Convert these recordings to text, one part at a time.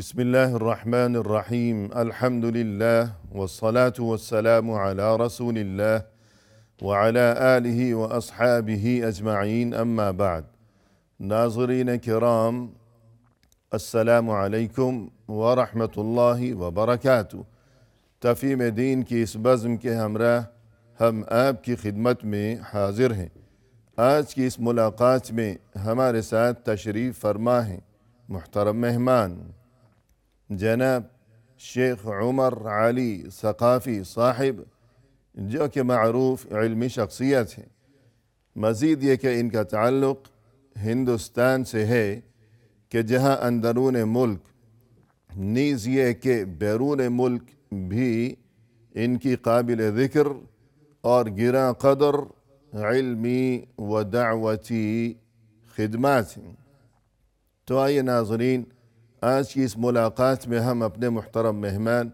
بسم الله الرحمن الرحيم الحمد لله والصلاه والسلام على رسول الله وعلى اله واصحابه اجمعين اما بعد ناظرين كرام السلام عليكم ورحمه الله وبركاته تفي مدين کی اس بزم کے ہمراہ هم اب كي خدمت مي حاضر ہیں آج کی اس ملاقات مي همارسات تشريف تشریف فرما محترم مهمان جناب شیخ عمر علی ثقافی صاحب جو کہ معروف علمی شخصیت ہیں مزید یہ کہ ان کا تعلق ہندوستان سے ہے کہ جہاں اندرون ملک نیز یہ کہ بیرون ملک بھی ان کی قابل ذکر اور گراں قدر علمی و دعوتی خدمات ہیں تو آئیے ناظرین آج کی اس ملاقات میں ہم اپنے محترم مہمان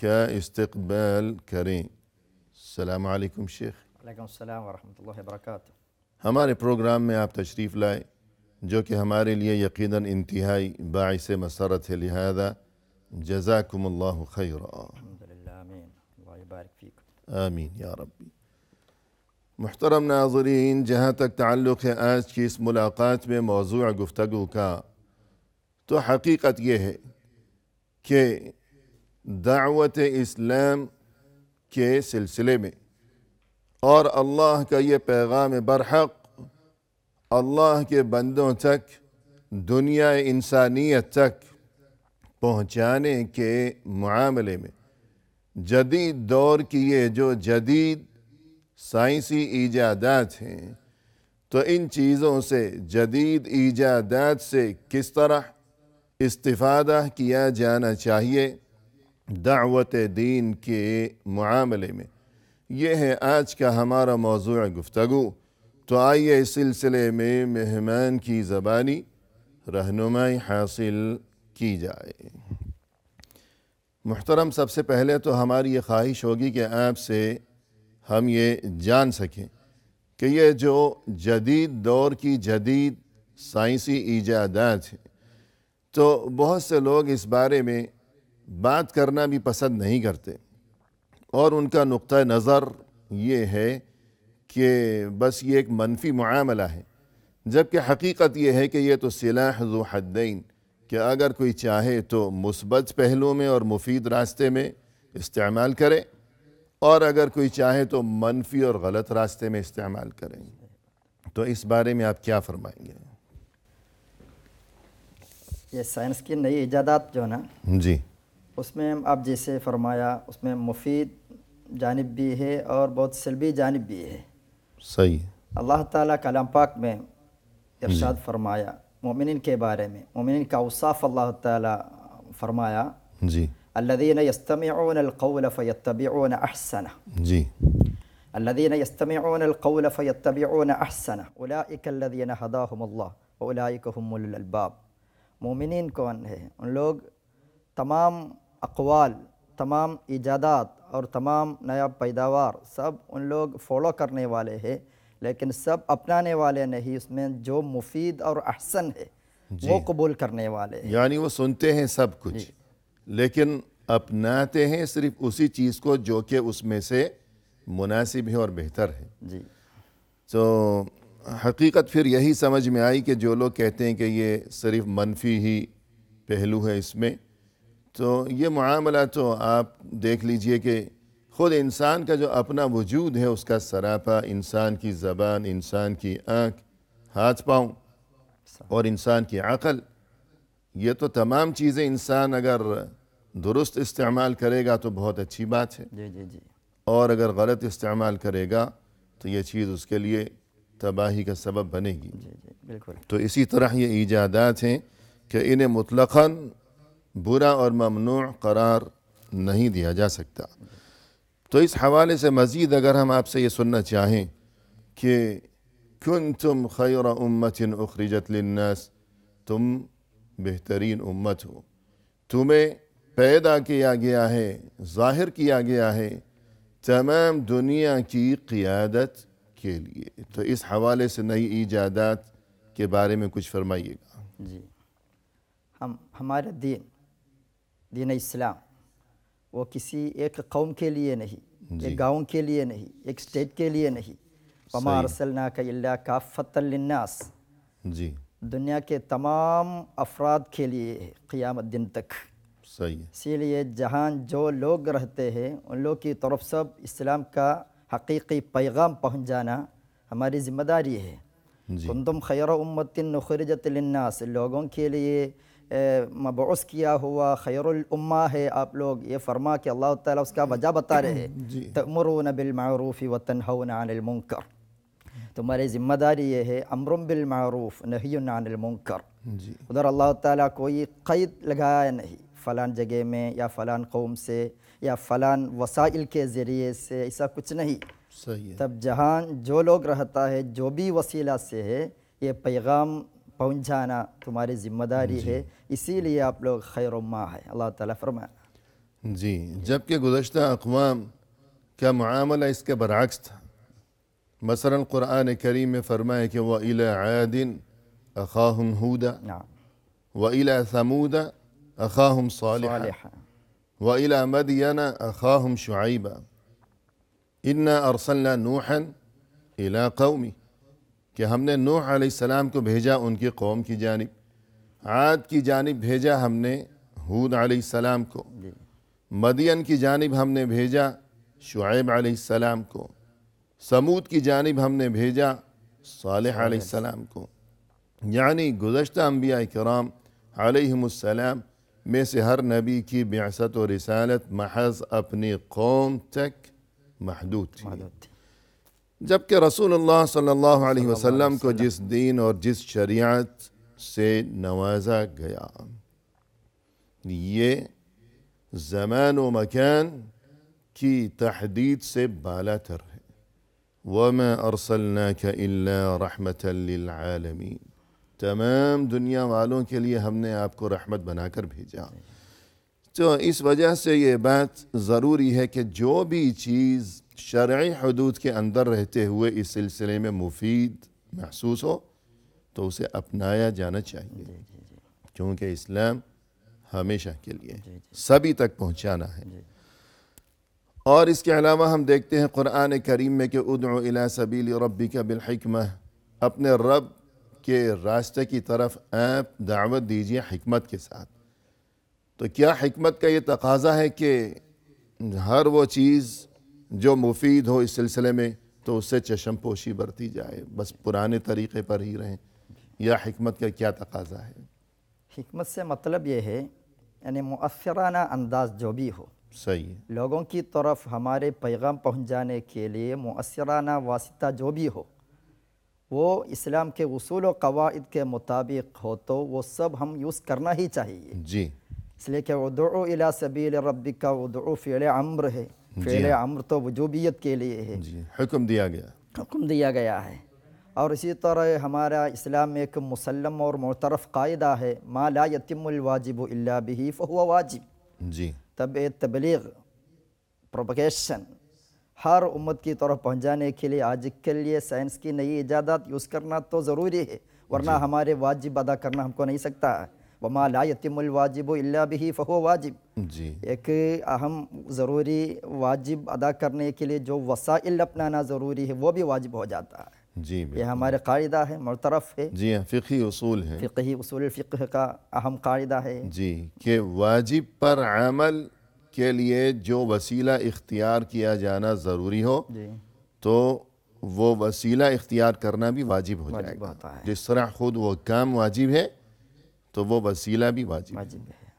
کا استقبال کریں السلام علیکم شیخ علیکم السلام ورحمۃ اللہ وبرکاتہ ہمارے پروگرام میں آپ تشریف لائے جو کہ ہمارے لیے یقیناً انتہائی باعث مسرت ہے لہذا جزاکم اللہ خیر آمین آمین یا ربی محترم ناظرین جہاں تک تعلق ہے آج کی اس ملاقات میں موضوع گفتگو کا تو حقیقت یہ ہے کہ دعوت اسلام کے سلسلے میں اور اللہ کا یہ پیغام برحق اللہ کے بندوں تک دنیا انسانیت تک پہنچانے کے معاملے میں جدید دور کی یہ جو جدید سائنسی ایجادات ہیں تو ان چیزوں سے جدید ایجادات سے کس طرح استفادہ کیا جانا چاہیے دعوت دین کے معاملے میں یہ ہے آج کا ہمارا موضوع گفتگو تو آئیے اس سلسلے میں مہمان کی زبانی رہنمائی حاصل کی جائے محترم سب سے پہلے تو ہماری یہ خواہش ہوگی کہ آپ سے ہم یہ جان سکیں کہ یہ جو جدید دور کی جدید سائنسی ایجادات ہیں تو بہت سے لوگ اس بارے میں بات کرنا بھی پسند نہیں کرتے اور ان کا نقطہ نظر یہ ہے کہ بس یہ ایک منفی معاملہ ہے جبکہ حقیقت یہ ہے کہ یہ تو سلاح ذو حدین کہ اگر کوئی چاہے تو مثبت پہلو میں اور مفید راستے میں استعمال کرے اور اگر کوئی چاہے تو منفی اور غلط راستے میں استعمال کریں تو اس بارے میں آپ کیا فرمائیں گے یہ سائنس کی نئی ایجادات جو ہے نا جی اس میں آپ جیسے فرمایا اس میں مفید جانب بھی ہے اور بہت سلبی جانب بھی ہے صحیح اللہ تعالیٰ کلام پاک میں جی۔ ارشاد جی فرمایا مومنین کے بارے میں مومنین کا اوصاف اللہ تعالیٰ فرمایا جی جی الذين الذين يستمعون القول القول فيتبعون احسنه اولئك هداهم الله واولئك هم الالباب مومنین کون ہے ان لوگ تمام اقوال تمام ایجادات اور تمام نیا پیداوار سب ان لوگ فالو کرنے والے ہیں لیکن سب اپنانے والے نہیں اس میں جو مفید اور احسن ہے جی۔ وہ قبول کرنے والے ہیں یعنی وہ سنتے ہیں سب کچھ جی۔ لیکن اپناتے ہیں صرف اسی چیز کو جو کہ اس میں سے مناسب ہے اور بہتر ہے جی تو حقیقت پھر یہی سمجھ میں آئی کہ جو لوگ کہتے ہیں کہ یہ صرف منفی ہی پہلو ہے اس میں تو یہ معاملہ تو آپ دیکھ لیجئے کہ خود انسان کا جو اپنا وجود ہے اس کا سراپا انسان کی زبان انسان کی آنکھ ہاتھ پاؤں اور انسان کی عقل یہ تو تمام چیزیں انسان اگر درست استعمال کرے گا تو بہت اچھی بات ہے جی، جی، جی۔ اور اگر غلط استعمال کرے گا تو یہ چیز اس کے لیے تباہی کا سبب بنے گی جی، جی، بالکل تو اسی طرح یہ ایجادات ہیں کہ انہیں مطلقاً برا اور ممنوع قرار نہیں دیا جا سکتا تو اس حوالے سے مزید اگر ہم آپ سے یہ سننا چاہیں کہ کن تم خیر امت اخرجت للناس تم بہترین امت ہو تمہیں پیدا کیا گیا ہے ظاہر کیا گیا ہے تمام دنیا کی قیادت کے لیے تو اس حوالے سے نئی ایجادات کے بارے میں کچھ فرمائیے گا جی ہم ہمارا دین دین اسلام وہ کسی ایک قوم کے لیے نہیں جی۔ ایک گاؤں کے لیے نہیں ایک اسٹیٹ کے لیے نہیں وما ارسلنا کا اللہ کا فت الناس جی دنیا کے تمام افراد کے لیے قیامت دن تک صحیح اسی لیے جہاں جو لوگ رہتے ہیں ان لوگ کی طرف سب اسلام کا حقیقی پیغام پہنچ جانا ہماری ذمہ داری ہے جی۔ تم تم خیر امت نخرجت للناس لوگوں کے لیے مبعوث کیا ہوا خیر الامہ ہے آپ لوگ یہ فرما کہ اللہ تعالیٰ اس کا وجہ بتا رہے ہیں بال جی۔ بالمعروف وطن عن المنکر تمہاری ذمہ داری یہ ہے امر بالمعروف امرم عن المنکر جی۔ ادھر اللہ تعالیٰ کوئی قید لگایا نہیں فلان جگہ میں یا فلان قوم سے یا فلان وسائل کے ذریعے سے ایسا کچھ نہیں صحیح تب جہان جو لوگ رہتا ہے جو بھی وسیلہ سے ہے یہ پیغام پہنچانا تمہاری ذمہ داری جی ہے اسی لیے آپ لوگ خیر و ماں ہے اللہ تعالیٰ فرمایا جی جبکہ گزشتہ اقوام کا معاملہ اس کے برعکس تھا مثلا قرآن کریم میں فرمایا کہ وہ الا عادن اخاہم ہودا و الا علیہ دینا صالحا و علا مدین اخواہم شعائبہ ان اور صلیٰ نوحن علا قومی کہ ہم نے نوح علیہ السلام کو بھیجا ان کی قوم کی جانب عاد کی جانب بھیجا ہم نے حود علیہ السلام کو مدین کی جانب ہم نے بھیجا شعیب علیہ السلام کو سمود کی جانب ہم نے بھیجا صالح علیہ السلام کو یعنی گزشتہ انبیاء کرام علیہم السلام میں سے ہر نبی کی بیاست و رسالت محض اپنی قوم تک محدود تھی جبکہ رسول اللہ صلی اللہ علیہ وسلم کو جس دین اور جس شریعت سے نوازا گیا یہ زمان و مکان کی تحدید سے بالا تھر ہے وَمَا أَرْسَلْنَاكَ إِلَّا رَحْمَةً اللہ تمام دنیا والوں کے لیے ہم نے آپ کو رحمت بنا کر بھیجا تو اس وجہ سے یہ بات ضروری ہے کہ جو بھی چیز شرعی حدود کے اندر رہتے ہوئے اس سلسلے میں مفید محسوس ہو تو اسے اپنایا جانا چاہیے جی، جی، جی۔ کیونکہ اسلام ہمیشہ کے لیے سبھی تک پہنچانا ہے اور اس کے علاوہ ہم دیکھتے ہیں قرآن کریم میں کہ ادعو و سبیل ربک بالحکمہ اپنے رب کے راستے کی طرف ایپ دعوت دیجیے حکمت کے ساتھ تو کیا حکمت کا یہ تقاضا ہے کہ ہر وہ چیز جو مفید ہو اس سلسلے میں تو اس سے چشم پوشی برتی جائے بس پرانے طریقے پر ہی رہیں یا حکمت کا کیا تقاضا ہے حکمت سے مطلب یہ ہے یعنی مؤثرانہ انداز جو بھی ہو صحیح لوگوں کی طرف ہمارے پیغام پہنچانے کے لیے مؤثرانہ واسطہ جو بھی ہو وہ اسلام کے اصول و قواعد کے مطابق ہو تو وہ سب ہم یوز کرنا ہی چاہیے جی اس لیے کہ ادعو ادرا سبیل ربی کا فیل عمر ہے جی۔ فیل امر تو وجوبیت کے لیے ہے جی۔ حکم دیا گیا حکم دیا گیا ہے اور اسی طرح ہمارا اسلام ایک مسلم اور معترف قاعدہ ہے ما لا یتم الواجب اللہ واجب جی تب تبلیغ پروپگیشن ہر امت کی طرف پہنچانے کے لیے آج کے لیے نئی ایجادات یوز کرنا تو ضروری ہے ورنہ جی۔ ہمارے واجب ادا کرنا ہم کو نہیں سکتا جی۔ ایک اہم ضروری واجب ادا کرنے کے لیے جو وسائل اپنانا ضروری ہے وہ بھی واجب ہو جاتا جی یہ ہمارے قاعدہ ہے مرترف ہے جی فقہی اصول ہے فقہی اصول فقہ کا اہم قاعدہ ہے جی واجب پر عمل کے لیے جو وسیلہ اختیار کیا جانا ضروری ہو جی۔ تو وہ وسیلہ اختیار کرنا بھی واجب ہو جائے گا جس طرح خود وہ کام واجب ہے تو وہ وسیلہ بھی واجب ہے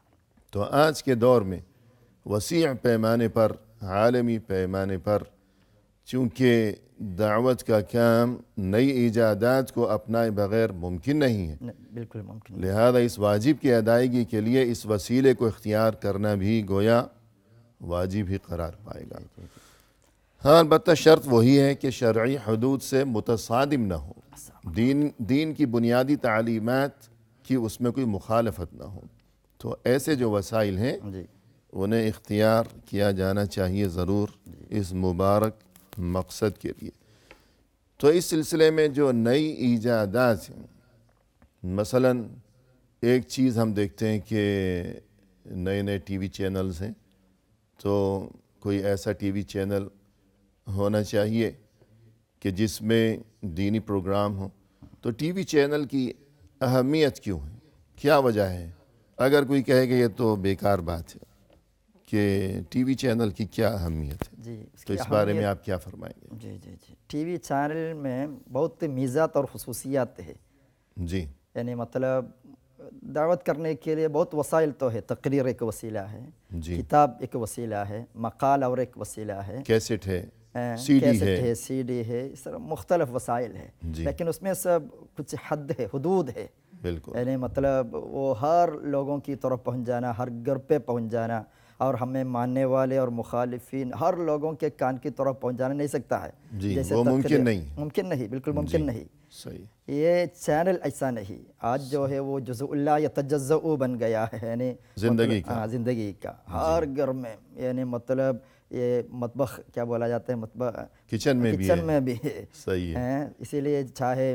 تو آج کے دور میں وسیع پیمانے پر عالمی پیمانے پر چونکہ دعوت کا کام نئی ایجادات کو اپنائے بغیر ممکن نہیں ہے لہذا اس واجب کی ادائیگی کے لیے اس وسیلے کو اختیار کرنا بھی گویا واجب ہی قرار پائے گا ہاں البتہ شرط وہی ہے کہ شرعی حدود سے متصادم نہ ہو دین دین کی بنیادی تعلیمات کی اس میں کوئی مخالفت نہ ہو تو ایسے جو وسائل ہیں جی۔ انہیں اختیار کیا جانا چاہیے ضرور اس مبارک مقصد کے لیے تو اس سلسلے میں جو نئی ایجادات ہیں مثلا ایک چیز ہم دیکھتے ہیں کہ نئے نئے ٹی وی چینلز ہیں تو کوئی ایسا ٹی وی چینل ہونا چاہیے کہ جس میں دینی پروگرام ہو تو ٹی وی چینل کی اہمیت کیوں ہے کیا وجہ ہے اگر کوئی کہے کہ یہ تو بیکار بات ہے کہ ٹی وی چینل کی کیا اہمیت ہے جی تو اس بارے میں آپ کیا فرمائیں گے جی جی جی ٹی وی چینل میں بہت میزات اور خصوصیات ہے جی یعنی مطلب دعوت کرنے کے لیے بہت وسائل تو ہے تقریر ایک وسیلہ ہے جی۔ کتاب ایک وسیلہ ہے مقال اور ایک وسیلہ ہے کیسٹ ہے ڈی ہے سی ڈی ہے مختلف وسائل ہے جی۔ لیکن اس میں سب کچھ حد ہے حدود ہے بالکل یعنی مطلب وہ ہر لوگوں کی طرف پہنچ جانا ہر گر پہ پہنچ جانا اور ہمیں ماننے والے اور مخالفین ہر لوگوں کے کان کی طرف پہنچانے نہیں سکتا ہے جی وہ ممکن نہیں ممکن نہیں بالکل جی، ممکن نہیں یہ چینل ایسا نہیں آج جو ہے وہ جزو اللہ یا تجزو بن گیا ہے یعنی مطلب- ہاں زندگی کا جی۔ ہر گھر میں یعنی مطلب یہ مطبخ کیا بولا جاتا ہے کچن میں بھی ہے اسی لیے چاہے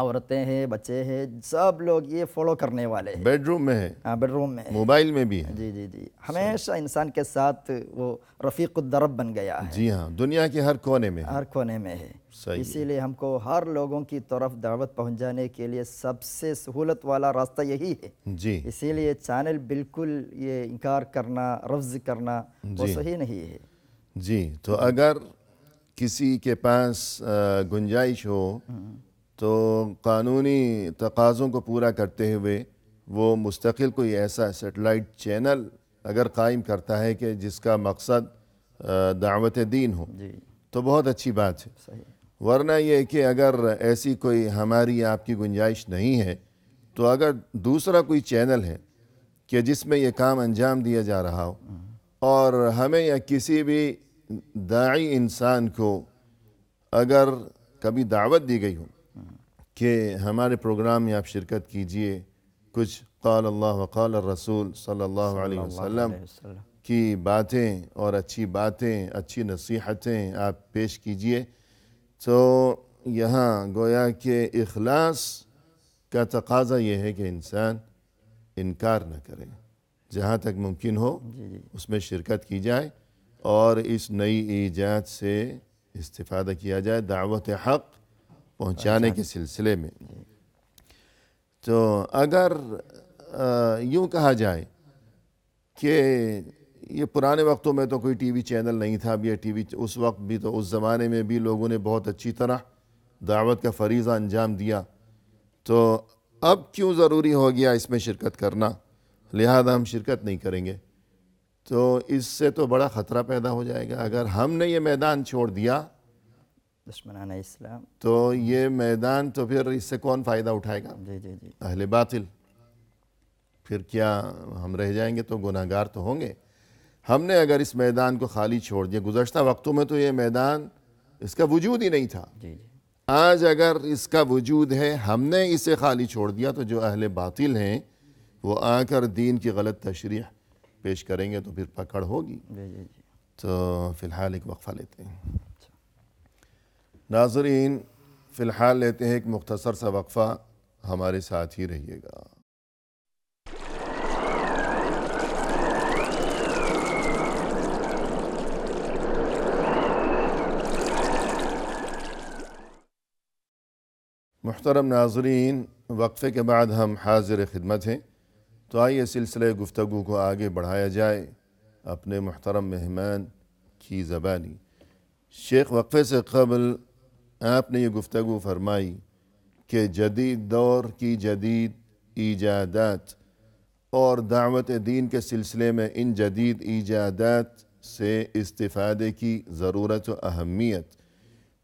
عورتیں ہیں بچے ہیں سب لوگ یہ فالو کرنے والے ہیں بیڈ روم میں بیڈ روم ہاں، میں موبائل میں بھی جی جی جی ہمیشہ انسان کے ساتھ وہ رفیق الدرب بن گیا ہے جی ہاں دنیا کے ہر کونے میں ہر کونے میں ہے اسی لیے ہم کو ہر لوگوں کی طرف دعوت پہنچانے کے لیے سب سے سہولت والا راستہ یہی ہے جی اسی لیے چینل بالکل یہ انکار کرنا رفض کرنا وہ جی۔ صحیح نہیں ہے جی تو اگر کسی کے پاس گنجائش ہو تو قانونی تقاضوں کو پورا کرتے ہوئے وہ مستقل کوئی ایسا سیٹلائٹ چینل اگر قائم کرتا ہے کہ جس کا مقصد دعوت دین ہو جی۔ تو بہت اچھی بات ہے صحیح ورنہ یہ کہ اگر ایسی کوئی ہماری آپ کی گنجائش نہیں ہے تو اگر دوسرا کوئی چینل ہے کہ جس میں یہ کام انجام دیا جا رہا ہو اور ہمیں یا کسی بھی داعی انسان کو اگر کبھی دعوت دی گئی ہو کہ ہمارے پروگرام میں آپ شرکت کیجئے کچھ قال اللہ وقال الرسول صلی اللہ علیہ وسلم کی باتیں اور اچھی باتیں اچھی نصیحتیں آپ پیش کیجئے تو یہاں گویا کہ اخلاص کا تقاضا یہ ہے کہ انسان انکار نہ کرے جہاں تک ممکن ہو جی، جی۔ اس میں شرکت کی جائے اور اس نئی ایجاد سے استفادہ کیا جائے دعوت حق پہنچانے کے سلسلے میں تو اگر یوں کہا جائے کہ یہ پرانے وقتوں میں تو کوئی ٹی وی چینل نہیں تھا یہ ٹی وی اس وقت بھی تو اس زمانے میں بھی لوگوں نے بہت اچھی طرح دعوت کا فریضہ انجام دیا تو اب کیوں ضروری ہو گیا اس میں شرکت کرنا لہذا ہم شرکت نہیں کریں گے تو اس سے تو بڑا خطرہ پیدا ہو جائے گا اگر ہم نے یہ میدان چھوڑ دیا دشمنان اسلام تو یہ میدان تو پھر اس سے کون فائدہ اٹھائے گا جی، جی، جی۔ اہل باطل پھر کیا ہم رہ جائیں گے تو گناہ گار تو ہوں گے ہم نے اگر اس میدان کو خالی چھوڑ دیا گزشتہ وقتوں میں تو یہ میدان اس کا وجود ہی نہیں تھا آج اگر اس کا وجود ہے ہم نے اسے خالی چھوڑ دیا تو جو اہل باطل ہیں وہ آ کر دین کی غلط تشریح پیش کریں گے تو پھر پکڑ ہوگی تو فی الحال ایک وقفہ لیتے ہیں ناظرین فی الحال لیتے ہیں ایک مختصر سا وقفہ ہمارے ساتھ ہی رہیے گا محترم ناظرین وقفے کے بعد ہم حاضر خدمت ہیں تو آئیے سلسلے گفتگو کو آگے بڑھایا جائے اپنے محترم مہمان کی زبانی شیخ وقفے سے قبل آپ نے یہ گفتگو فرمائی کہ جدید دور کی جدید ایجادات اور دعوت دین کے سلسلے میں ان جدید ایجادات سے استفادے کی ضرورت و اہمیت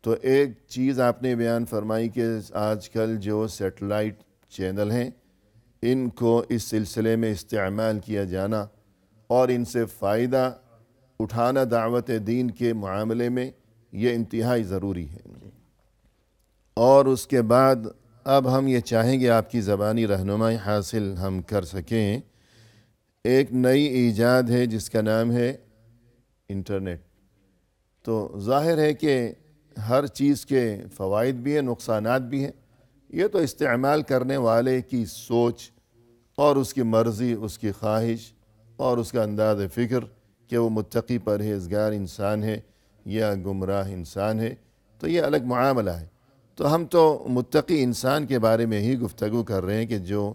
تو ایک چیز آپ نے بیان فرمائی کہ آج کل جو سیٹلائٹ چینل ہیں ان کو اس سلسلے میں استعمال کیا جانا اور ان سے فائدہ اٹھانا دعوت دین کے معاملے میں یہ انتہائی ضروری ہے اور اس کے بعد اب ہم یہ چاہیں گے آپ کی زبانی رہنمائی حاصل ہم کر سکیں ایک نئی ایجاد ہے جس کا نام ہے انٹرنیٹ تو ظاہر ہے کہ ہر چیز کے فوائد بھی ہیں نقصانات بھی ہیں یہ تو استعمال کرنے والے کی سوچ اور اس کی مرضی اس کی خواہش اور اس کا انداز فکر کہ وہ متقی پرہیزگار انسان ہے یا گمراہ انسان ہے تو یہ الگ معاملہ ہے تو ہم تو متقی انسان کے بارے میں ہی گفتگو کر رہے ہیں کہ جو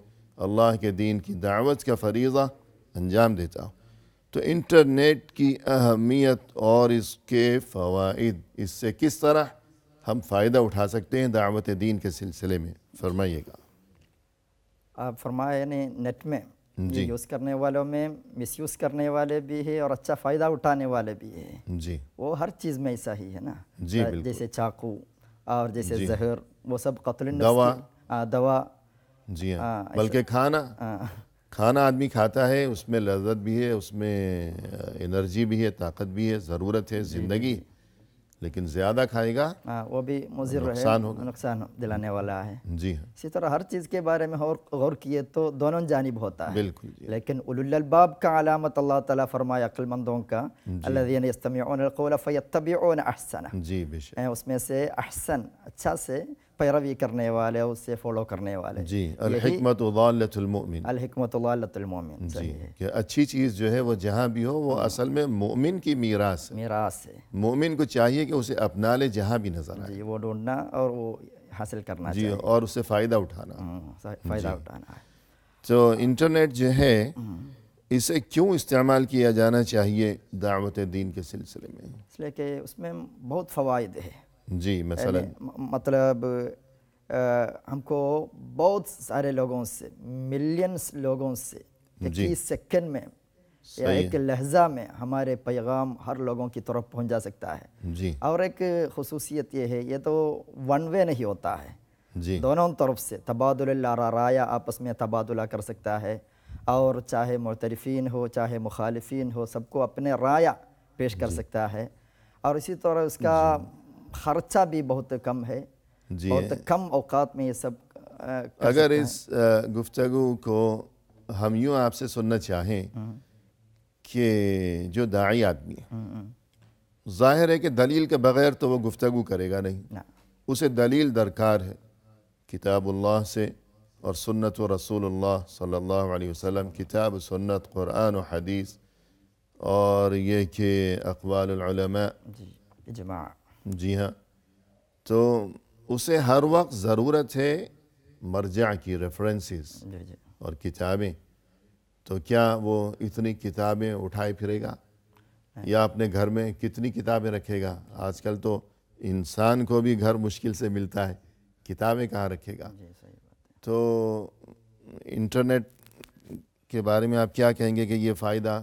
اللہ کے دین کی دعوت کا فریضہ انجام دیتا ہو تو انٹرنیٹ کی اہمیت اور اس کے فوائد اس سے کس طرح ہم فائدہ اٹھا سکتے ہیں دعوت دین کے سلسلے میں فرمائیے گا آپ فرمایا یعنی نیٹ میں جی یوز کرنے والوں میں مس یوز کرنے والے بھی ہے اور اچھا فائدہ اٹھانے والے بھی ہے جی وہ ہر چیز میں ایسا ہی ہے نا جی جیسے چاقو اور جیسے جی۔ زہر وہ سب قتل دوا دوا جی ہاں بلکہ کھانا کھانا آدمی کھاتا ہے اس میں لذت بھی ہے اس میں انرجی بھی ہے طاقت بھی ہے ضرورت ہے جی، زندگی جی، لیکن زیادہ کھائے گا ہاں، وہ بھی مضر نقصان ہوگا نقصان دلانے والا ہے جی ہاں۔ اسی طرح ہر چیز کے بارے میں غور کیے تو دونوں جانب ہوتا ہے بالکل جی لیکن اول الباب کا علامت اللہ تعالیٰ فرمایا عقل مندوں کا جی۔ الذین یستمعون القول فیتبعون احسن جی بے شک اس میں سے احسن اچھا سے پیروی کرنے والے اس سے فالو کرنے والے جی الحکمت ضالت المؤمن الحکمت ضالت المؤمن جی کہ اچھی چیز جو ہے وہ جہاں بھی ہو وہ اصل میں مؤمن کی میراث ہے میراث ہے مؤمن کو چاہیے کہ اسے اپنا لے جہاں بھی نظر آئے جی وہ ڈھونڈنا اور وہ حاصل کرنا جی اور اس سے فائدہ اٹھانا جی۔ فائدہ اٹھانا تو انٹرنیٹ جو ہے اسے کیوں استعمال کیا جانا چاہیے دعوت دین کے سلسلے میں اس لیے کہ اس میں بہت فوائد ہے جی مثلا یعنی مطلب ہم کو بہت سارے لوگوں سے ملینس لوگوں سے اکیس سیکنڈ جی۔ میں یا ایک لہجہ میں ہمارے پیغام ہر لوگوں کی طرف پہنچ جا سکتا ہے جی اور ایک خصوصیت یہ ہے یہ تو ون وے نہیں ہوتا ہے جی۔ دونوں طرف سے تبادل اللہ رایا آپس میں تبادلہ کر سکتا ہے اور چاہے معترفین ہو چاہے مخالفین ہو سب کو اپنے رایا پیش کر جی۔ سکتا ہے اور اسی طور اس کا خرچہ بھی بہت کم ہے جی بہت کم اوقات میں یہ سب اگر اس گفتگو کو ہم یوں آپ سے سننا چاہیں کہ جو داعی آدمی ہے ظاہر ہے کہ دلیل کے بغیر تو وہ گفتگو کرے گا نہیں اسے دلیل درکار ہے کتاب اللہ سے اور سنت و رسول اللہ صلی اللہ علیہ وسلم کتاب و سنت قرآن و حدیث اور یہ کہ اقوال العلماء جی العلم جی ہاں تو اسے ہر وقت ضرورت ہے مرجع کی ریفرنسز جی، جی۔ اور کتابیں تو کیا وہ اتنی کتابیں اٹھائے پھرے گا یا اپنے گھر میں کتنی کتابیں رکھے گا آج کل تو انسان کو بھی گھر مشکل سے ملتا ہے کتابیں کہاں رکھے گا جی، تو انٹرنیٹ کے بارے میں آپ کیا کہیں گے کہ یہ فائدہ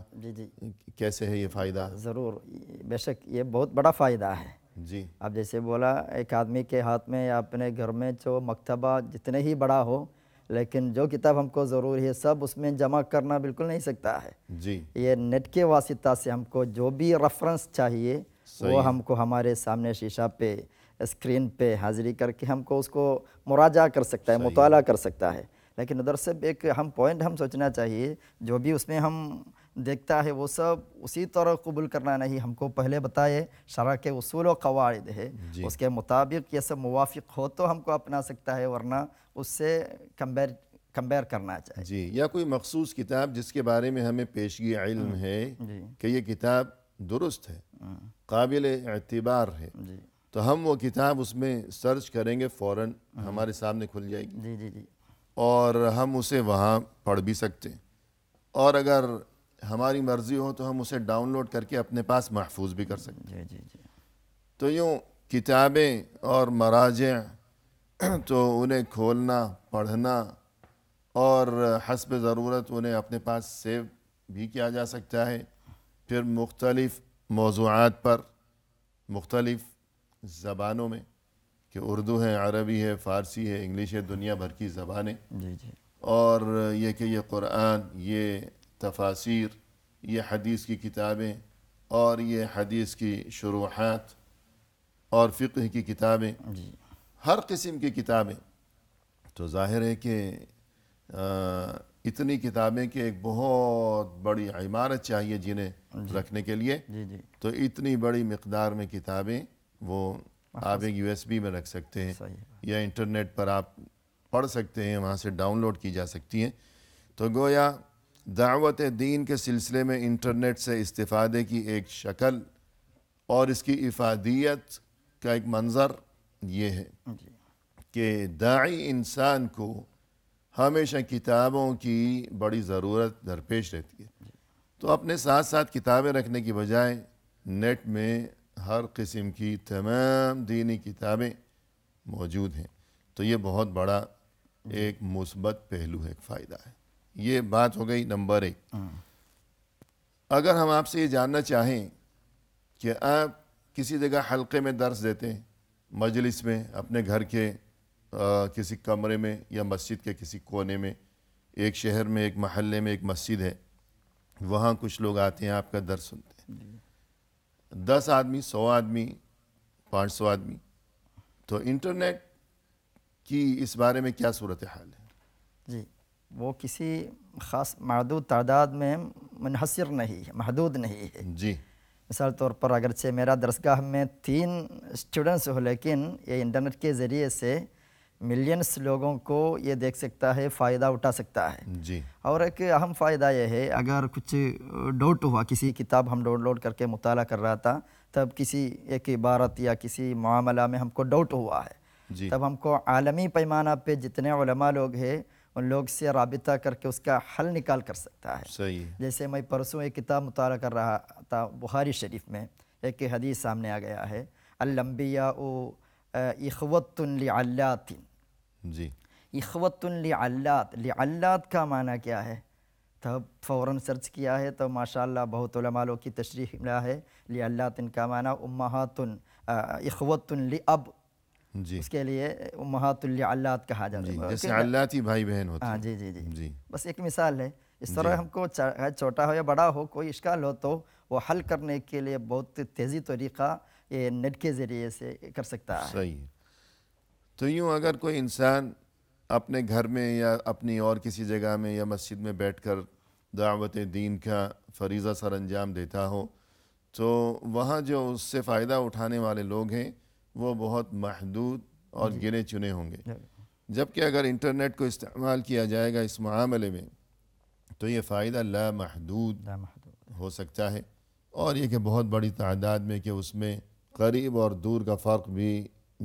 کیسے ہے یہ فائدہ ضرور بے شک یہ بہت بڑا فائدہ ہے جی اب جیسے بولا ایک آدمی کے ہاتھ میں یا اپنے گھر میں جو مکتبہ جتنے ہی بڑا ہو لیکن جو کتاب ہم کو ضروری ہے سب اس میں جمع کرنا بالکل نہیں سکتا ہے جی یہ نیٹ کے واسطہ سے ہم کو جو بھی ریفرنس چاہیے وہ ہم کو ہمارے سامنے شیشہ پہ اسکرین پہ حاضری کر کے ہم کو اس کو مراجہ کر سکتا ہے مطالعہ کر سکتا ہے لیکن ادھر سے ایک ہم پوائنٹ ہم سوچنا چاہیے جو بھی اس میں ہم دیکھتا ہے وہ سب اسی طور قبول کرنا نہیں ہم کو پہلے بتائے شرح کے اصول و قواعد ہے جی۔ اس کے مطابق یہ سب موافق ہو تو ہم کو اپنا سکتا ہے ورنہ اس سے کمپیئر کمپیئر کرنا چاہیے جی یا کوئی مخصوص کتاب جس کے بارے میں ہمیں پیشگی علم ہاں۔ ہے جی۔ کہ یہ کتاب درست ہے ہاں۔ قابل اعتبار ہے جی تو ہم وہ کتاب اس میں سرچ کریں گے فوراً ہاں۔ ہمارے سامنے کھل جائے گی جی جی جی اور ہم اسے وہاں پڑھ بھی سکتے ہیں اور اگر ہماری مرضی ہو تو ہم اسے ڈاؤن لوڈ کر کے اپنے پاس محفوظ بھی کر سکتے ہیں جی جی, جی۔ تو یوں کتابیں اور مراجع تو انہیں کھولنا پڑھنا اور حسب ضرورت انہیں اپنے پاس سیو بھی کیا جا سکتا ہے پھر مختلف موضوعات پر مختلف زبانوں میں کہ اردو ہے عربی ہے فارسی ہے انگلش ہے دنیا بھر کی زبانیں جی جی اور یہ کہ یہ قرآن یہ تفاسیر یہ حدیث کی کتابیں اور یہ حدیث کی شروحات اور فقہ کی کتابیں جی۔ ہر قسم کی کتابیں تو ظاہر ہے کہ اتنی کتابیں کہ ایک بہت بڑی عمارت چاہیے جنہیں جی۔ رکھنے کے لیے جی، تو اتنی بڑی مقدار میں کتابیں وہ آپ ایک یو ایس بی میں رکھ سکتے ہیں یا انٹرنیٹ پر آپ پڑھ سکتے ہیں وہاں سے ڈاؤن لوڈ کی جا سکتی ہیں تو گویا دعوت دین کے سلسلے میں انٹرنیٹ سے استفادے کی ایک شکل اور اس کی افادیت کا ایک منظر یہ ہے جی۔ کہ داعی انسان کو ہمیشہ کتابوں کی بڑی ضرورت درپیش رہتی ہے جی۔ تو اپنے ساتھ ساتھ کتابیں رکھنے کی بجائے نیٹ میں ہر قسم کی تمام دینی کتابیں موجود ہیں تو یہ بہت بڑا جی۔ ایک مثبت پہلو ہے ایک فائدہ ہے یہ بات ہو گئی نمبر ایک ہاں۔ اگر ہم آپ سے یہ جاننا چاہیں کہ آپ کسی جگہ حلقے میں درس دیتے ہیں مجلس میں اپنے گھر کے کسی کمرے میں یا مسجد کے کسی کونے میں ایک شہر میں ایک محلے میں ایک مسجد ہے وہاں کچھ لوگ آتے ہیں آپ کا درس سنتے ہیں جی۔ دس آدمی سو آدمی پانچ سو آدمی تو انٹرنیٹ کی اس بارے میں کیا صورت حال ہے جی وہ کسی خاص معدود تعداد میں منحصر نہیں ہے محدود نہیں ہے جی مثال طور پر اگرچہ میرا درسگاہ میں تین اسٹوڈنٹس ہو لیکن یہ انٹرنیٹ کے ذریعے سے ملینس لوگوں کو یہ دیکھ سکتا ہے فائدہ اٹھا سکتا ہے جی اور ایک اہم فائدہ یہ ہے اگر کچھ ڈاؤٹ ہوا کسی کتاب ہم ڈاؤن لوڈ کر کے مطالعہ کر رہا تھا تب کسی ایک عبارت یا کسی معاملہ میں ہم کو ڈاؤٹ ہوا ہے جی تب ہم کو عالمی پیمانہ پہ جتنے علماء لوگ ہیں ان لوگ سے رابطہ کر کے اس کا حل نکال کر سکتا ہے صحیح جیسے میں پرسوں ایک کتاب مطالعہ کر رہا تھا بخاری شریف میں ایک حدیث سامنے آ گیا ہے المبیا او لعلات جی اخوت لعلات لعلات کا معنی کیا ہے تب فوراً سرچ کیا ہے تو ماشاءاللہ اللہ بہت لوگ کی تشریح ملا ہے لعلات کا معنی امہات اخوت لعب جی اس کے لیے محات اللہ کہا جاتا ہے جی، جیسے اللہ بہن ہوتا ہاں، جی جی جی جی بس ایک مثال ہے اس طرح جی۔ ہم کو چھوٹا ہو یا بڑا ہو کوئی اشکال ہو تو وہ حل کرنے کے لیے بہت تیزی طریقہ یہ نیٹ کے ذریعے سے کر سکتا ہے صحیح تو یوں اگر کوئی انسان اپنے گھر میں یا اپنی اور کسی جگہ میں یا مسجد میں بیٹھ کر دعوت دین کا فریضہ سر انجام دیتا ہو تو وہاں جو اس سے فائدہ اٹھانے والے لوگ ہیں وہ بہت محدود اور جی۔ گرے چنے ہوں گے جی۔ جبکہ اگر انٹرنیٹ کو استعمال کیا جائے گا اس معاملے میں تو یہ فائدہ لامحدود ہو سکتا ہے اور یہ کہ بہت بڑی تعداد میں کہ اس میں قریب اور دور کا فرق بھی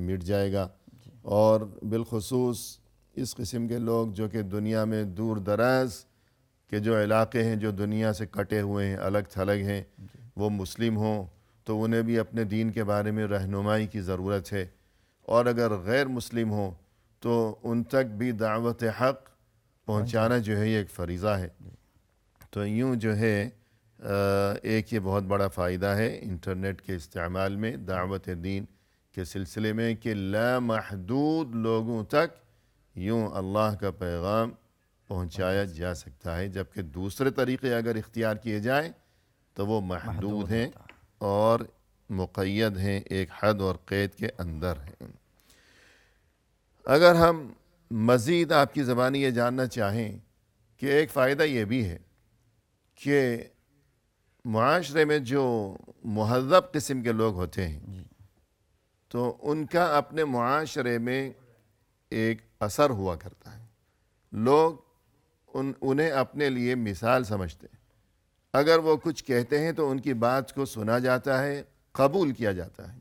مٹ جائے گا جی۔ اور بالخصوص اس قسم کے لوگ جو کہ دنیا میں دور دراز کے جو علاقے ہیں جو دنیا سے کٹے ہوئے ہیں الگ تھلگ ہیں وہ مسلم ہوں تو انہیں بھی اپنے دین کے بارے میں رہنمائی کی ضرورت ہے اور اگر غیر مسلم ہوں تو ان تک بھی دعوت حق پہنچانا جو ہے یہ ایک فریضہ ہے تو یوں جو ہے ایک یہ بہت بڑا فائدہ ہے انٹرنیٹ کے استعمال میں دعوت دین کے سلسلے میں کہ لامحدود لوگوں تک یوں اللہ کا پیغام پہنچایا جا سکتا ہے جبکہ دوسرے طریقے اگر اختیار کیے جائیں تو وہ محدود ہیں اور مقید ہیں ایک حد اور قید کے اندر ہیں اگر ہم مزید آپ کی زبانی یہ جاننا چاہیں کہ ایک فائدہ یہ بھی ہے کہ معاشرے میں جو مہذب قسم کے لوگ ہوتے ہیں جی۔ تو ان کا اپنے معاشرے میں ایک اثر ہوا کرتا ہے لوگ ان انہیں اپنے لیے مثال سمجھتے ہیں اگر وہ کچھ کہتے ہیں تو ان کی بات کو سنا جاتا ہے قبول کیا جاتا ہے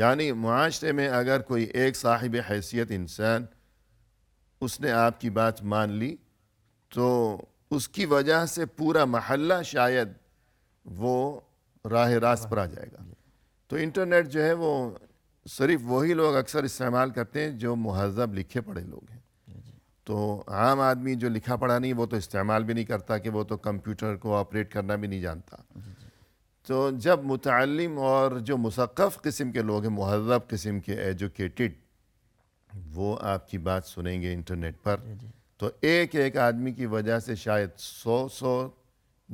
یعنی معاشرے میں اگر کوئی ایک صاحب حیثیت انسان اس نے آپ کی بات مان لی تو اس کی وجہ سے پورا محلہ شاید وہ راہ راست پر آ جائے گا تو انٹرنیٹ جو ہے وہ صرف وہی لوگ اکثر استعمال کرتے ہیں جو مہذب لکھے پڑے لوگ ہیں تو عام آدمی جو لکھا پڑھا نہیں وہ تو استعمال بھی نہیں کرتا کہ وہ تو کمپیوٹر کو آپریٹ کرنا بھی نہیں جانتا تو جب متعلم اور جو مثقف قسم کے لوگ ہیں مہذب قسم کے ایجوکیٹڈ وہ آپ کی بات سنیں گے انٹرنیٹ پر جی، جی۔ تو ایک ایک آدمی کی وجہ سے شاید سو سو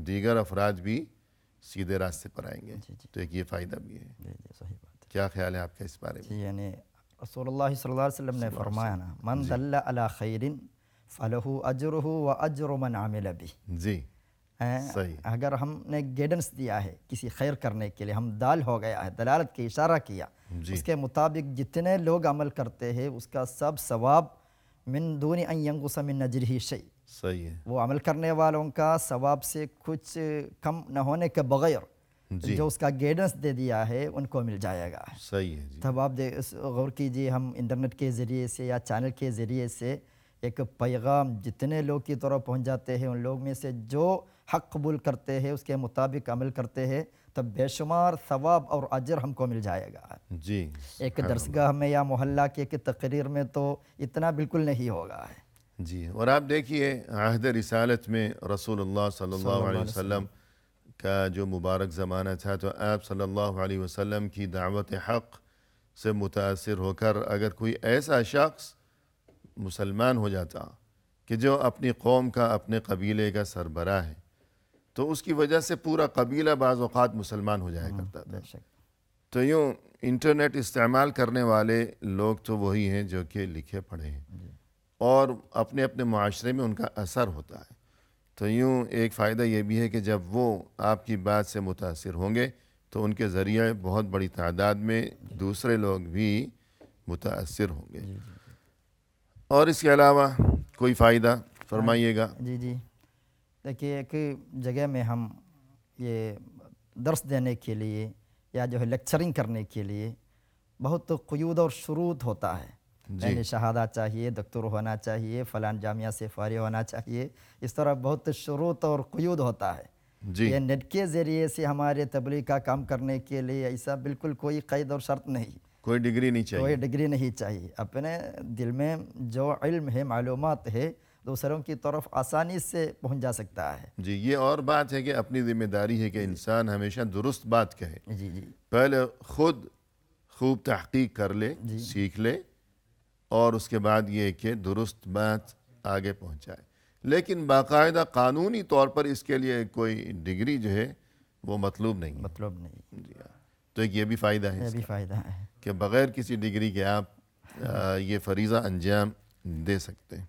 دیگر افراد بھی سیدھے راستے پر آئیں گے جی، تو ایک یہ فائدہ بھی ہے کیا خیال ہے آپ کا اس بارے میں یعنی رسول اللہ صلی اللہ علیہ وسلم نے فرمایا نا من من و اجر جی اگر ہم نے گیڈنس دیا ہے کسی خیر کرنے کے لیے ہم دال ہو گیا ہے دلالت کی اشارہ کیا اس کے مطابق جتنے لوگ عمل کرتے ہیں اس کا سب ثواب من دونگس من نجر ہی شعیح صحیح ہے وہ عمل کرنے والوں کا ثواب سے کچھ کم نہ ہونے کے بغیر جی جو اس کا گیڈنس دے دیا ہے ان کو مل جائے گا صحیح ہے جی تب آپ غور کیجیے ہم انٹرنیٹ کے ذریعے سے یا چینل کے ذریعے سے ایک پیغام جتنے لوگ کی طرح پہنچ جاتے ہیں ان لوگ میں سے جو حق قبول کرتے ہیں اس کے مطابق عمل کرتے ہیں تب بے شمار ثواب اور اجر ہم کو مل جائے گا جی ایک درسگاہ میں یا محلہ کے ایک تقریر میں تو اتنا بالکل نہیں ہوگا جی اور آپ دیکھیے عہد رسالت میں رسول اللہ صلی اللہ علیہ وسلم کا جو مبارک زمانہ تھا تو آپ صلی اللہ علیہ وسلم کی دعوت حق سے متاثر ہو کر اگر کوئی ایسا شخص مسلمان ہو جاتا کہ جو اپنی قوم کا اپنے قبیلے کا سربراہ ہے تو اس کی وجہ سے پورا قبیلہ بعض اوقات مسلمان ہو جایا ہاں، کرتا تھا تو یوں انٹرنیٹ استعمال کرنے والے لوگ تو وہی ہیں جو کہ لکھے پڑھے ہیں جی۔ اور اپنے اپنے معاشرے میں ان کا اثر ہوتا ہے تو یوں ایک فائدہ یہ بھی ہے کہ جب وہ آپ کی بات سے متاثر ہوں گے تو ان کے ذریعے بہت بڑی تعداد میں دوسرے لوگ بھی متاثر ہوں گے جی، جی، جی۔ اور اس کے علاوہ کوئی فائدہ فرمائیے گا ہاں، جی جی دیکھیے ایک جگہ میں ہم یہ درس دینے کے لیے یا جو ہے لیکچرنگ کرنے کے لیے بہت قیود اور شروط ہوتا ہے جی یعنی شہادہ چاہیے دکتور ہونا چاہیے فلان جامعہ سے فارغ ہونا چاہیے اس طرح بہت شروط اور قیود ہوتا ہے جی نیٹ کے ذریعے سے ہمارے تبلیغ کا کام کرنے کے لیے ایسا بالکل کوئی قید اور شرط نہیں کوئی ڈگری نہیں چاہیے کوئی ڈگری نہیں چاہیے اپنے دل میں جو علم ہے معلومات ہے دوسروں کی طرف آسانی سے پہنچ جا سکتا ہے جی یہ اور بات ہے کہ اپنی ذمہ داری ہے کہ جی۔ انسان ہمیشہ درست بات کہے جی جی پہلے خود خوب تحقیق کر لے جی سیکھ لے اور اس کے بعد یہ کہ درست بات آگے پہنچائے لیکن باقاعدہ قانونی طور پر اس کے لیے کوئی ڈگری جو ہے وہ مطلوب نہیں مطلوب نہیں جی ہاں۔ تو ایک یہ بھی فائدہ ہے کہ بغیر کسی ڈگری کے آپ یہ فریضہ انجام دے سکتے ہیں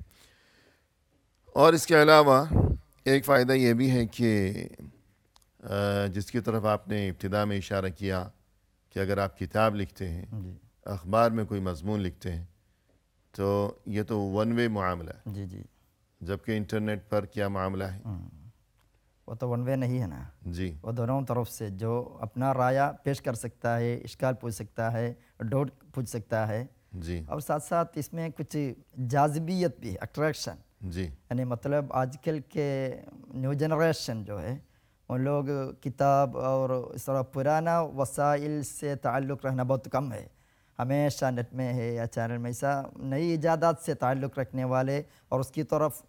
اور اس کے علاوہ ایک فائدہ یہ بھی ہے کہ جس کی طرف آپ نے ابتدا میں اشارہ کیا کہ اگر آپ کتاب لکھتے ہیں جی۔ اخبار میں کوئی مضمون لکھتے ہیں تو یہ تو ون وے معاملہ ہے جی جی جبکہ انٹرنیٹ پر کیا معاملہ ہے وہ تو ون وے نہیں ہے نا جی وہ دونوں طرف سے جو اپنا رایا پیش کر سکتا ہے اشکال پوچھ سکتا ہے ڈوٹ پوچھ سکتا ہے جی اور ساتھ ساتھ اس میں کچھ جاذبیت بھی اٹریکشن جی یعنی مطلب آج کل کے نیو جنریشن جو ہے ان لوگ کتاب اور اس طرح پرانا وسائل سے تعلق رہنا بہت کم ہے ہمیشہ نیٹ میں ہے یا چینل میں ایسا نئی ایجادات سے تعلق رکھنے والے اور اس کی طرف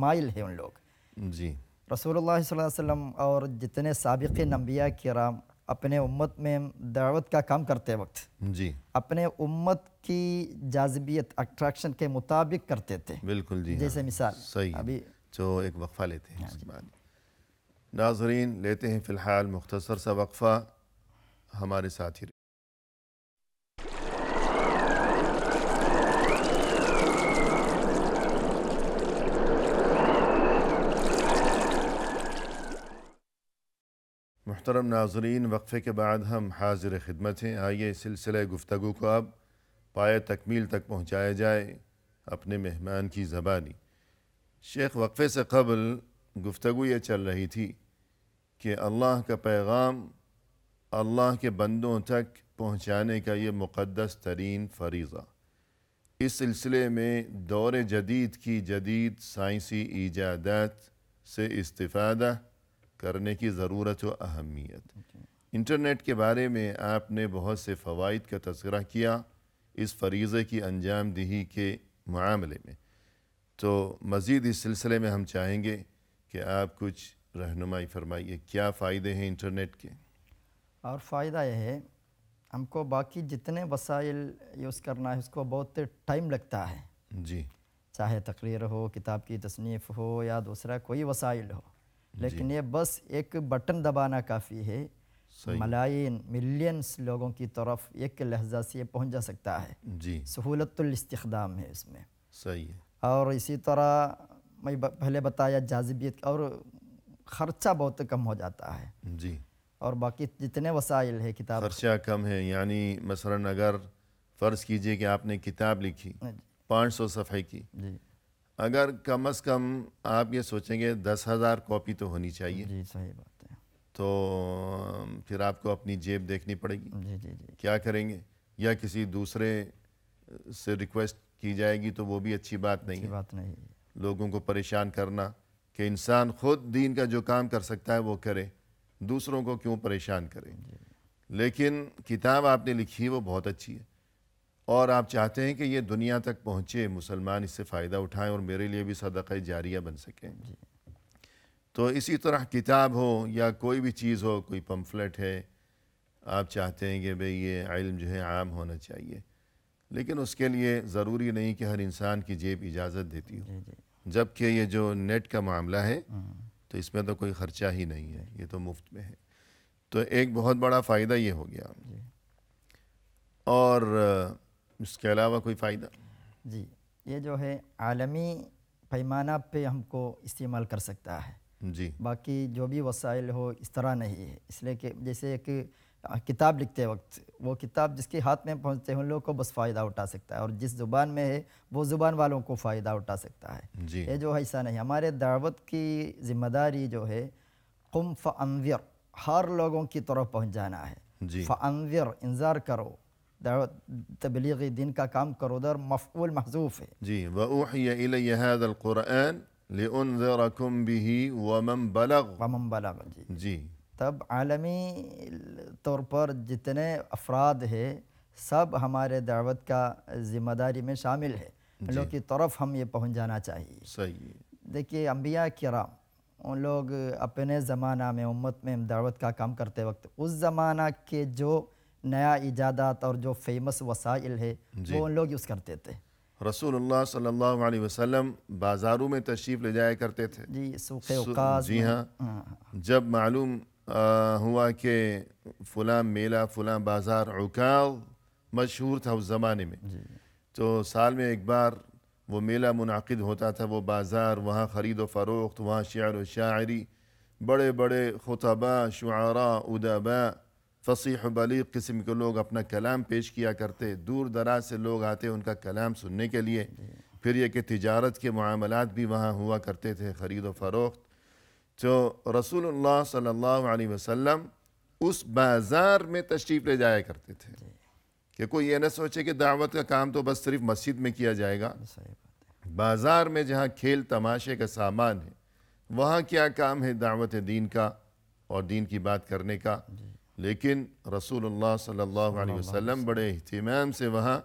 مائل ہے ان لوگ جی رسول اللہ صلی اللہ علیہ وسلم اور جتنے سابق نمبیا کے رام اپنے امت میں دعوت کا کام کرتے وقت جی اپنے امت کی جاذبیت اٹریکشن کے مطابق کرتے تھے بالکل جی ہاں۔ جیسے مثال صحیح ابھی جو ایک وقفہ لیتے ہیں ہاں جی۔ ناظرین لیتے ہیں فی الحال مختصر سا وقفہ ہمارے ساتھی محترم ناظرین وقفے کے بعد ہم حاضر خدمت ہیں آئیے سلسلہ گفتگو کو اب پائے تکمیل تک پہنچایا جائے اپنے مہمان کی زبانی شیخ وقفے سے قبل گفتگو یہ چل رہی تھی کہ اللہ کا پیغام اللہ کے بندوں تک پہنچانے کا یہ مقدس ترین فریضہ اس سلسلے میں دور جدید کی جدید سائنسی ایجادات سے استفادہ کرنے کی ضرورت و اہمیت انٹرنیٹ کے بارے میں آپ نے بہت سے فوائد کا تذکرہ کیا اس فریضے کی انجام دہی کے معاملے میں تو مزید اس سلسلے میں ہم چاہیں گے کہ آپ کچھ رہنمائی فرمائیے کیا فائدے ہیں انٹرنیٹ کے اور فائدہ یہ ہے ہم کو باقی جتنے وسائل یوز کرنا ہے اس کو بہت ٹائم لگتا ہے جی چاہے تقریر ہو کتاب کی تصنیف ہو یا دوسرا کوئی وسائل ہو لیکن جی۔ یہ بس ایک بٹن دبانا کافی ہے لوگوں کی طرف ایک لحظہ سے پہنچ جا سکتا ہے جی سہولت ہے اس میں اور اسی طرح میں پہلے بتایا جاذبیت اور خرچہ بہت کم ہو جاتا ہے جی اور باقی جتنے وسائل ہے کتاب خرچہ کم ہے یعنی مثلا اگر فرض کیجئے کہ آپ نے کتاب لکھی ہاں جی۔ پانچ سو صفحے کی جی اگر کم از کم آپ یہ سوچیں گے دس ہزار کاپی تو ہونی چاہیے جی صحیح بات ہے تو پھر آپ کو اپنی جیب دیکھنی پڑے گی جی جی جی کیا کریں گے یا کسی دوسرے سے ریکویسٹ کی جائے گی تو وہ بھی اچھی بات نہیں ہے لوگوں کو پریشان کرنا کہ انسان خود دین کا جو کام کر سکتا ہے وہ کرے دوسروں کو کیوں پریشان کرے جی۔ لیکن کتاب آپ نے لکھی وہ بہت اچھی ہے اور آپ چاہتے ہیں کہ یہ دنیا تک پہنچے مسلمان اس سے فائدہ اٹھائیں اور میرے لیے بھی صدقہ جاریہ بن سکیں جی۔ تو اسی طرح کتاب ہو یا کوئی بھی چیز ہو کوئی پمفلیٹ ہے آپ چاہتے ہیں کہ بھئی یہ علم جو ہے عام ہونا چاہیے لیکن اس کے لیے ضروری نہیں کہ ہر انسان کی جیب اجازت دیتی ہو جی، جی۔ جب کہ یہ جو نیٹ کا معاملہ ہے ہاں۔ تو اس میں تو کوئی خرچہ ہی نہیں ہے یہ تو مفت میں ہے تو ایک بہت بڑا فائدہ یہ ہو گیا اور اس کے علاوہ کوئی فائدہ جی یہ جو ہے عالمی پیمانہ پہ ہم کو استعمال کر سکتا ہے جی باقی جو بھی وسائل ہو اس طرح نہیں ہے اس لیے کہ جیسے ایک کتاب لکھتے وقت وہ کتاب جس کے ہاتھ میں پہنچتے ہیں ان لوگ کو بس فائدہ اٹھا سکتا ہے اور جس زبان میں ہے وہ زبان والوں کو فائدہ اٹھا سکتا ہے جی۔ یہ جو ایسا نہیں ہمارے دعوت کی ذمہ داری جو ہے قم فانویر ہر لوگوں کی طرف پہنچ جانا ہے جی فانویر انذار کرو تبلیغ دین کا کام کرو در مفعول محذوف ہے جی وَأُوحِيَ إِلَيَّ هَذَا الْقُرْآنِ لِأُنذَرَكُمْ بِهِ وَمَنْ بَلَغْ وَمَنْ بَلَغْ جی, جی تب عالمی طور پر جتنے افراد ہیں سب ہمارے دعوت کا ذمہ داری میں شامل ہے جی لوگ کی طرف ہم یہ پہنچ جانا چاہیے صحیح دیکھیے انبیاء کرام ان لوگ اپنے زمانہ میں امت میں دعوت کا کام کرتے وقت اس زمانہ کے جو نیا ایجادات اور جو فیمس وسائل ہے جی۔ وہ ان لوگ یوز کرتے تھے رسول اللہ صلی اللہ علیہ وسلم بازاروں میں تشریف لے جایا کرتے تھے جی سوکھے اوقات جی ہاں۔, ہاں جب معلوم ہوا کہ فلاں میلہ فلاں بازار عکاو مشہور تھا اس زمانے میں جی۔ تو سال میں ایک بار وہ میلہ منعقد ہوتا تھا وہ بازار وہاں خرید و فروخت وہاں شعر و شاعری بڑے بڑے خطبہ شعراء ادباء فصیح و بلیغ قسم کے لوگ اپنا کلام پیش کیا کرتے دور دراز سے لوگ آتے ان کا کلام سننے کے لیے پھر یہ کہ تجارت کے معاملات بھی وہاں ہوا کرتے تھے خرید و فروخت تو رسول اللہ صلی اللہ علیہ وسلم اس بازار میں تشریف لے جایا کرتے تھے کہ کوئی یہ نہ سوچے کہ دعوت کا کام تو بس صرف مسجد میں کیا جائے گا بازار میں جہاں کھیل تماشے کا سامان ہے وہاں کیا کام ہے دعوت دین کا اور دین کی بات کرنے کا لیکن رسول اللہ صلی اللہ علیہ وسلم بڑے سے وہاں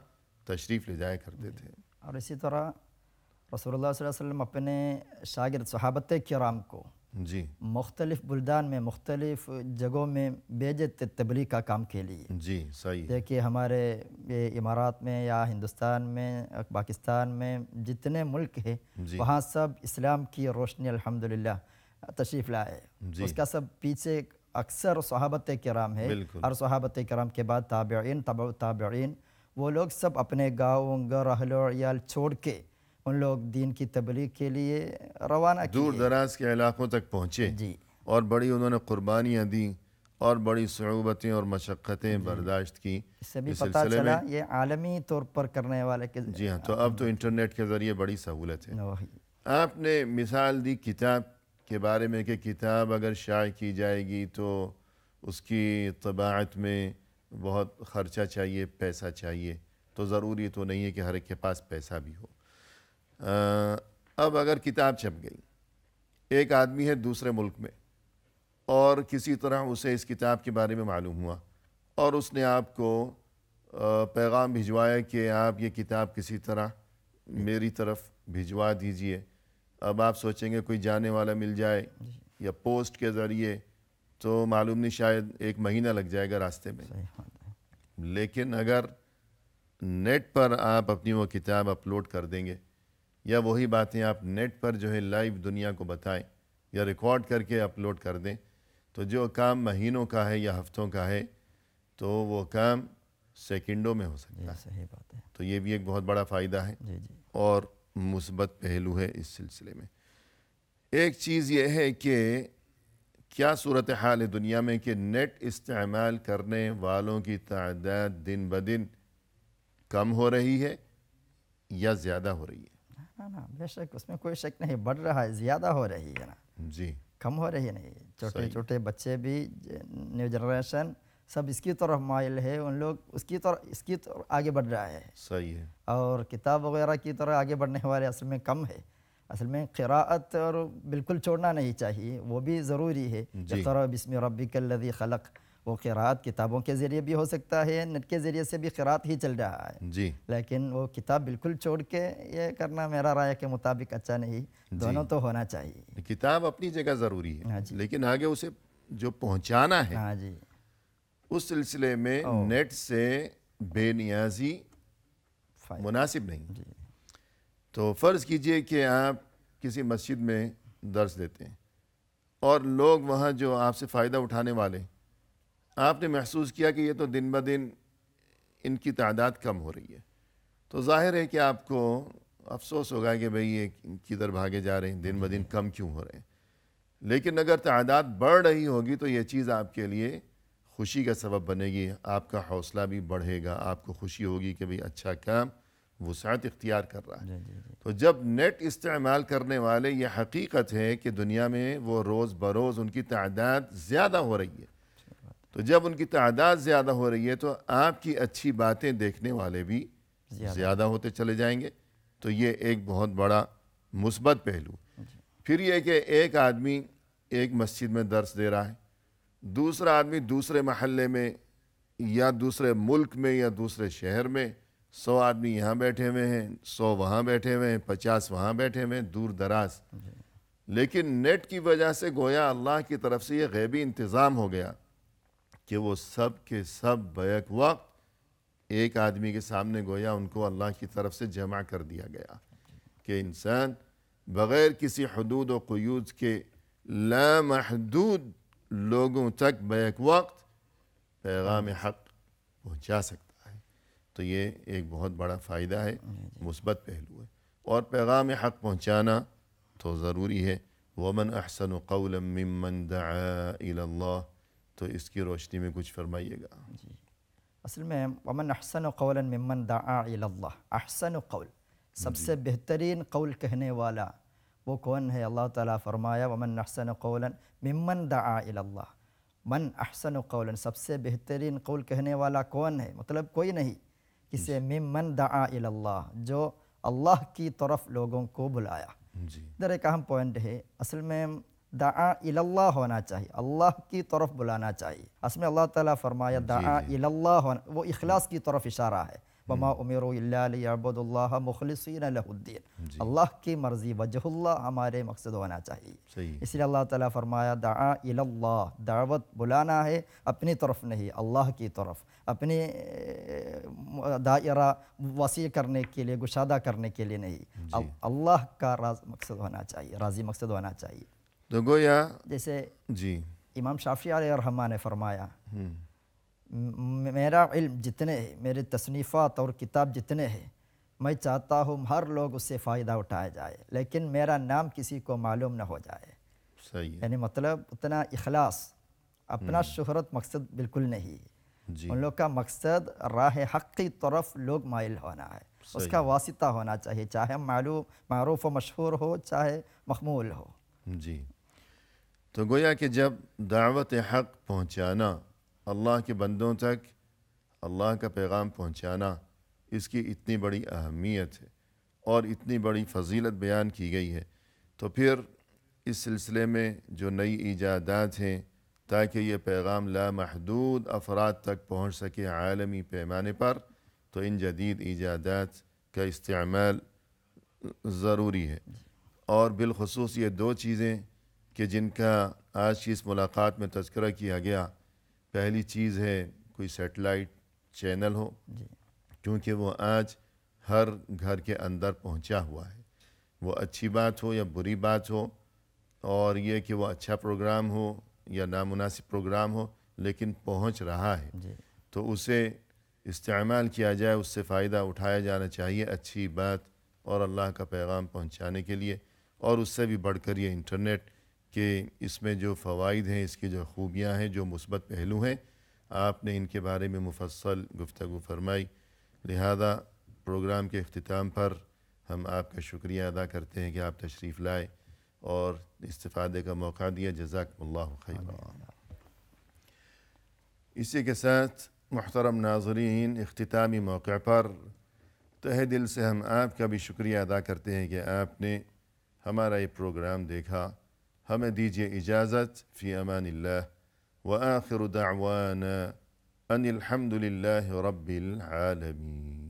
تشریف لے جایا کرتے تھے اور اسی طرح رسول اللہ صلی اللہ علیہ وسلم اپنے شاگرد صحابت کرام کو جی مختلف بلدان میں مختلف جگہوں میں بے تبلیغ کا کام کے لیے جی صحیح دیکھیے ہمارے امارات میں یا ہندوستان میں پاکستان میں جتنے ملک جی وہاں سب اسلام کی روشنی الحمدللہ تشریف لائے جی۔ اس کا سب پیچھے اکثر صحابت کرام ہے اور صحابت کرام کے بعد تابعین تابعین وہ لوگ سب اپنے گاؤں گھر اہل و عیال چھوڑ کے ان لوگ دین کی تبلیغ کے لیے روانہ دور دراز کے علاقوں تک پہنچے جی اور بڑی انہوں نے قربانیاں دیں اور بڑی صعوبتیں اور مشقتیں جی برداشت کی اس سے بھی پتہ چلا میں یہ عالمی طور پر کرنے والے کے جی ہاں تو اب تو انٹرنیٹ کے ذریعے بڑی سہولت ہے آپ نے مثال دی کتاب کے بارے میں کہ کتاب اگر شائع کی جائے گی تو اس کی طباعت میں بہت خرچہ چاہیے پیسہ چاہیے تو ضروری تو نہیں ہے کہ ہر ایک کے پاس پیسہ بھی ہو اب اگر کتاب چھپ گئی ایک آدمی ہے دوسرے ملک میں اور کسی طرح اسے اس کتاب کے بارے میں معلوم ہوا اور اس نے آپ کو پیغام بھجوایا کہ آپ یہ کتاب کسی طرح میری طرف بھجوا دیجئے اب آپ سوچیں گے کوئی جانے والا مل جائے یا پوسٹ کے ذریعے تو معلوم نہیں شاید ایک مہینہ لگ جائے گا راستے میں لیکن اگر نیٹ پر آپ اپنی وہ کتاب اپلوڈ کر دیں گے یا وہی باتیں آپ نیٹ پر جو ہے لائیو دنیا کو بتائیں یا ریکارڈ کر کے اپلوڈ کر دیں تو جو کام مہینوں کا ہے یا ہفتوں کا ہے تو وہ کام سیکنڈوں میں ہو سکتا ہے تو یہ بھی ایک بہت بڑا فائدہ ہے جی، جی۔ اور مثبت پہلو ہے اس سلسلے میں ایک چیز یہ ہے کہ کیا صورت حال ہے دنیا میں کہ نیٹ استعمال کرنے والوں کی تعداد دن بدن کم ہو رہی ہے یا زیادہ ہو رہی ہے بے شک اس میں کوئی شک نہیں بڑھ رہا ہے زیادہ ہو رہی ہے نا جی کم ہو رہی نہیں چھوٹے چھوٹے بچے بھی نیو جنریشن سب اس کی طرف مائل ہے ان لوگ اس کی طرف اس کی طرف آگے بڑھ رہا ہے صحیح ہے اور کتاب وغیرہ کی طرح آگے بڑھنے والے اصل میں کم ہے اصل میں قراءت اور بالکل چھوڑنا نہیں چاہیے وہ بھی ضروری ہے جی طرح بسم ربی الذی خلق وہ قراءت کتابوں کے ذریعے بھی ہو سکتا ہے نیٹ کے ذریعے سے بھی قراءت ہی چل رہا ہے جی لیکن وہ کتاب بالکل چھوڑ کے یہ کرنا میرا رائے کے مطابق اچھا نہیں جی۔ دونوں جی تو ہونا چاہیے کتاب اپنی جگہ ضروری ہے ہاں جی لیکن آگے اسے جو پہنچانا ہے ہاں جی اس سلسلے میں نیٹ سے بے نیازی مناسب نہیں جی۔ تو فرض کیجئے کہ آپ کسی مسجد میں درس دیتے ہیں اور لوگ وہاں جو آپ سے فائدہ اٹھانے والے آپ نے محسوس کیا کہ یہ تو دن بہ دن ان کی تعداد کم ہو رہی ہے تو ظاہر ہے کہ آپ کو افسوس ہوگا کہ بھئی یہ کدھر بھاگے جا رہے ہیں دن بہ دن کم کیوں ہو رہے ہیں لیکن اگر تعداد بڑھ رہی ہوگی تو یہ چیز آپ کے لیے خوشی کا سبب بنے گی آپ کا حوصلہ بھی بڑھے گا آپ کو خوشی ہوگی کہ بھائی اچھا کام وسعت اختیار کر رہا ہے جی، جی، جی۔ تو جب نیٹ استعمال کرنے والے یہ حقیقت ہے کہ دنیا میں وہ روز بروز ان کی تعداد زیادہ ہو رہی ہے اچھا تو جب ان کی تعداد زیادہ ہو رہی ہے تو آپ کی اچھی باتیں دیکھنے والے بھی زیادہ ہوتے چلے جائیں گے تو یہ ایک بہت بڑا مثبت پہلو پھر یہ کہ ایک آدمی ایک مسجد میں درس دے رہا ہے دوسرا آدمی دوسرے محلے میں یا دوسرے ملک میں یا دوسرے شہر میں سو آدمی یہاں بیٹھے ہوئے ہیں سو وہاں بیٹھے ہوئے ہیں پچاس وہاں بیٹھے ہوئے ہیں دور دراز جی۔ لیکن نیٹ کی وجہ سے گویا اللہ کی طرف سے یہ غیبی انتظام ہو گیا کہ وہ سب کے سب بیک وقت ایک آدمی کے سامنے گویا ان کو اللہ کی طرف سے جمع کر دیا گیا کہ انسان بغیر کسی حدود و قیود کے لامحدود لوگوں تک بیک وقت پیغام حق پہنچا سکتا ہے تو یہ ایک بہت بڑا فائدہ ہے مثبت پہلو ہے اور پیغام حق پہنچانا تو ضروری ہے ومن احسن قول ممن دا اللہ تو اس کی روشنی میں کچھ فرمائیے گا جی اصل میں ومن احسن قول ممن دا اللہ احسن قول سب سے بہترین قول کہنے والا وہ کون ہے اللہ تعالیٰ فرمایا ومن احسن قولا ممن دعا آ اللہ من احسن قولا سب سے بہترین قول کہنے والا کون ہے مطلب کوئی نہیں کسے جی. ممن دعا آل اللہ جو اللہ کی طرف لوگوں کو بلایا ادھر ایک اہم پوائنٹ ہے اصل میں دعا آ اللہ ہونا چاہیے اللہ کی طرف بلانا چاہیے اس میں اللہ تعالیٰ فرمایا جی، دعا جی. آ ہونا وہ اخلاص کی طرف اشارہ ہے وما امیر وی اللہ مخلصین علیہ الدین اللہ کی مرضی وجہ اللہ ہمارے مقصد ہونا چاہیے اس لیے اللہ تعالیٰ فرمایا دعا اللہ دعوت بلانا ہے اپنی طرف نہیں اللہ کی طرف اپنی دائرہ وسیع کرنے کے لیے گشادہ کرنے کے لیے نہیں اللہ کا راز مقصد ہونا چاہیے راضی مقصد ہونا چاہیے تو گویا جیسے جی امام شافی علیہ رحمٰ نے فرمایا میرا علم جتنے ہے میرے تصنیفات اور کتاب جتنے ہیں میں چاہتا ہوں ہر لوگ اس سے فائدہ اٹھایا جائے لیکن میرا نام کسی کو معلوم نہ ہو جائے یعنی مطلب اتنا اخلاص اپنا شہرت مقصد بالکل نہیں ان لوگ کا مقصد راہ حق کی طرف لوگ مائل ہونا ہے اس کا واسطہ ہونا چاہیے چاہے معلوم معروف و مشہور ہو چاہے مخمول ہو جی تو گویا کہ جب دعوت حق پہنچانا اللہ کے بندوں تک اللہ کا پیغام پہنچانا اس کی اتنی بڑی اہمیت ہے اور اتنی بڑی فضیلت بیان کی گئی ہے تو پھر اس سلسلے میں جو نئی ایجادات ہیں تاکہ یہ پیغام لامحدود افراد تک پہنچ سکے عالمی پیمانے پر تو ان جدید ایجادات کا استعمال ضروری ہے اور بالخصوص یہ دو چیزیں کہ جن کا آج کی اس ملاقات میں تذکرہ کیا گیا پہلی چیز ہے کوئی سیٹلائٹ چینل ہو جی۔ کیونکہ وہ آج ہر گھر کے اندر پہنچا ہوا ہے وہ اچھی بات ہو یا بری بات ہو اور یہ کہ وہ اچھا پروگرام ہو یا نامناسب پروگرام ہو لیکن پہنچ رہا ہے جی۔ تو اسے استعمال کیا جائے اس سے فائدہ اٹھایا جانا چاہیے اچھی بات اور اللہ کا پیغام پہنچانے کے لیے اور اس سے بھی بڑھ کر یہ انٹرنیٹ کہ اس میں جو فوائد ہیں اس کی جو خوبیاں ہیں جو مثبت پہلو ہیں آپ نے ان کے بارے میں مفصل گفتگو فرمائی لہذا پروگرام کے اختتام پر ہم آپ کا شکریہ ادا کرتے ہیں کہ آپ تشریف لائے اور استفادے کا موقع دیا جزاک اللہ خیر اسی کے ساتھ محترم ناظرین اختتامی موقع پر تہ دل سے ہم آپ کا بھی شکریہ ادا کرتے ہیں کہ آپ نے ہمارا یہ پروگرام دیکھا هم دیجیه اجازت فی امان الله و آخر دعوانا ان الحمد لله رب العالمین